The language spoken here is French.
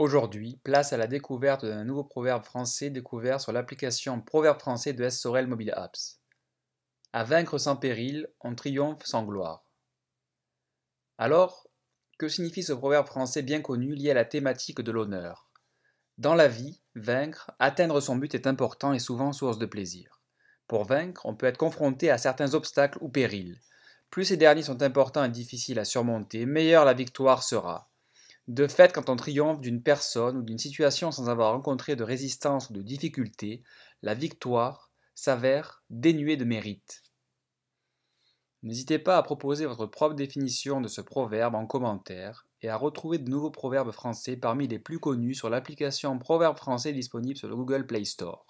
Aujourd'hui, place à la découverte d'un nouveau proverbe français découvert sur l'application Proverbe français de Sorel Mobile Apps. À vaincre sans péril, on triomphe sans gloire. Alors, que signifie ce proverbe français bien connu lié à la thématique de l'honneur Dans la vie, vaincre, atteindre son but est important et souvent source de plaisir. Pour vaincre, on peut être confronté à certains obstacles ou périls. Plus ces derniers sont importants et difficiles à surmonter, meilleure la victoire sera. De fait, quand on triomphe d'une personne ou d'une situation sans avoir rencontré de résistance ou de difficulté, la victoire s'avère dénuée de mérite. N'hésitez pas à proposer votre propre définition de ce proverbe en commentaire et à retrouver de nouveaux proverbes français parmi les plus connus sur l'application Proverbes français disponible sur le Google Play Store.